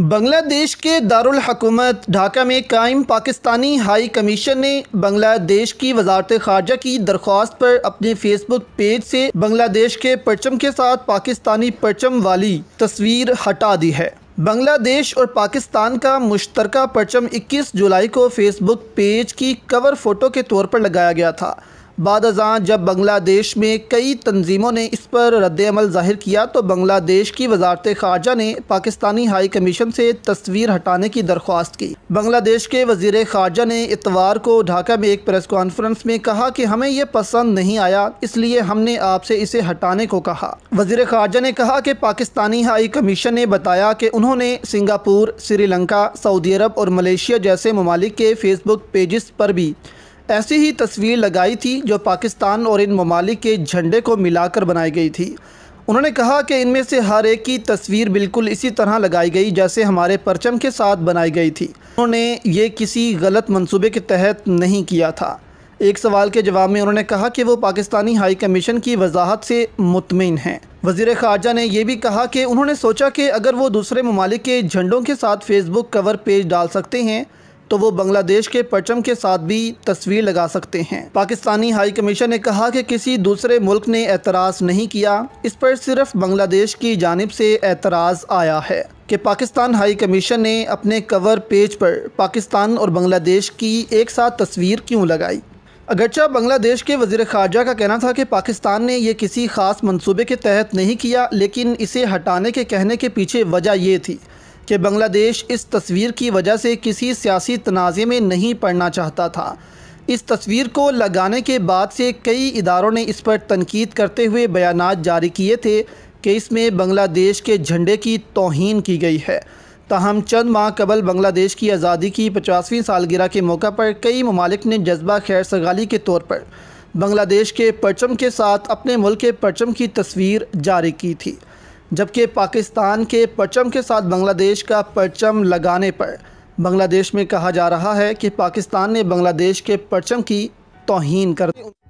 बांग्लादेश के दारुल हकूमत ढाका में कायम पाकिस्तानी हाई कमीशन ने बांग्लादेश की वजारत खारजा की दरख्वास्त पर अपने फेसबुक पेज से बांग्लादेश के परचम के साथ पाकिस्तानी परचम वाली तस्वीर हटा दी है बांग्लादेश और पाकिस्तान का मुश्तर परचम 21 जुलाई को फेसबुक पेज की कवर फ़ोटो के तौर पर लगाया गया था बाद अजा जब बांग्लादेश में कई तंजीमों ने इस पर रद्दमल ज़ाहिर किया तो बंग्लादेश की वजारत खारजा ने पाकिस्तानी हाई कमीशन से तस्वीर हटाने की दरख्वास्त की बांग्लादेश के वजीर खारजा ने इतवार को ढाका में एक प्रेस कॉन्फ्रेंस में कहा कि हमें यह पसंद नहीं आया इसलिए हमने आपसे इसे हटाने को कहा वजीर खारजा ने कहा कि पाकिस्तानी हाई कमीशन ने बताया कि उन्होंने सिंगापुर श्रीलंका सऊदी अरब और मलेशिया जैसे ममालिक के फेसबुक पेजस पर भी ऐसी ही तस्वीर लगाई थी जो पाकिस्तान और इन ममालिक के झंडे को मिलाकर बनाई गई थी उन्होंने कहा कि इनमें से हर एक की तस्वीर बिल्कुल इसी तरह लगाई गई जैसे हमारे परचम के साथ बनाई गई थी उन्होंने ये किसी गलत मंसूबे के तहत नहीं किया था एक सवाल के जवाब में उन्होंने कहा कि वो पाकिस्तानी हाई कमीशन की वजाहत से मुतमिन हैं वजीर खारजा ने यह भी कहा कि उन्होंने सोचा कि अगर वो दूसरे ममालिक के झंडों के साथ फेसबुक कवर पेज डाल सकते हैं तो वो बांग्लादेश के परचम के साथ भी तस्वीर लगा सकते हैं पाकिस्तानी हाई कमीशन ने कहा कि किसी दूसरे मुल्क ने एतराज़ नहीं किया इस पर सिर्फ बांग्लादेश की जानब से एतराज़ आया है कि पाकिस्तान हाई कमीशन ने अपने कवर पेज पर पाकिस्तान और बांग्लादेश की एक साथ तस्वीर क्यों लगाई अगरचा बांग्लादेश के वजीर खारजा का कहना था कि पाकिस्तान ने यह किसी ख़ास मनसूबे के तहत नहीं किया लेकिन इसे हटाने के कहने के पीछे वजह यह थी कि बांग्लादेश इस तस्वीर की वजह से किसी सियासी तनाज़े में नहीं पड़ना चाहता था इस तस्वीर को लगाने के बाद से कई इदारों ने इस पर तनकीद करते हुए बयान जारी किए थे कि इसमें बांग्लादेश के झंडे की तोहन की गई है ताहम चंद माह कबल बांग्लादेश की आज़ादी की पचासवीं सालगिरह के मौका पर कई ममालिक ने जज्बा खैर सगाली के तौर पर बांग्लादेश के परचम के साथ अपने मुल्क के परचम की तस्वीर जारी की थी जबकि पाकिस्तान के परचम के साथ बांग्लादेश का परचम लगाने पर बांग्लादेश में कहा जा रहा है कि पाकिस्तान ने बांग्लादेश के परचम की तोहन कर